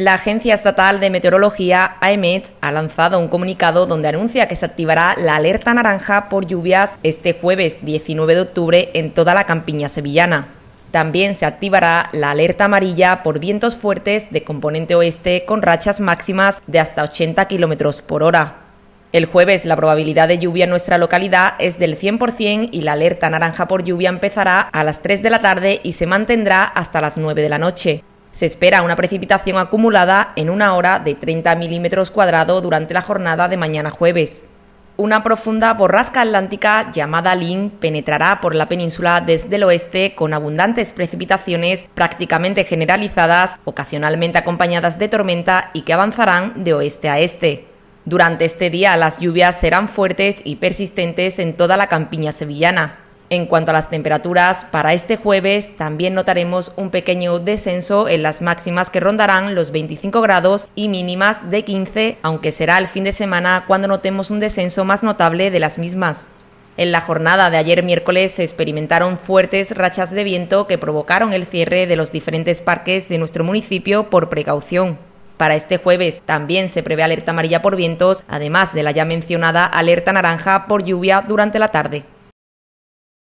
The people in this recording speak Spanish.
La Agencia Estatal de Meteorología, AEMET, ha lanzado un comunicado donde anuncia que se activará la alerta naranja por lluvias este jueves 19 de octubre en toda la campiña sevillana. También se activará la alerta amarilla por vientos fuertes de componente oeste con rachas máximas de hasta 80 km por hora. El jueves la probabilidad de lluvia en nuestra localidad es del 100% y la alerta naranja por lluvia empezará a las 3 de la tarde y se mantendrá hasta las 9 de la noche. Se espera una precipitación acumulada en una hora de 30 milímetros cuadrados durante la jornada de mañana jueves. Una profunda borrasca atlántica llamada Lin penetrará por la península desde el oeste con abundantes precipitaciones prácticamente generalizadas, ocasionalmente acompañadas de tormenta y que avanzarán de oeste a este. Durante este día las lluvias serán fuertes y persistentes en toda la campiña sevillana. En cuanto a las temperaturas, para este jueves también notaremos un pequeño descenso en las máximas que rondarán los 25 grados y mínimas de 15, aunque será el fin de semana cuando notemos un descenso más notable de las mismas. En la jornada de ayer miércoles se experimentaron fuertes rachas de viento que provocaron el cierre de los diferentes parques de nuestro municipio por precaución. Para este jueves también se prevé alerta amarilla por vientos, además de la ya mencionada alerta naranja por lluvia durante la tarde.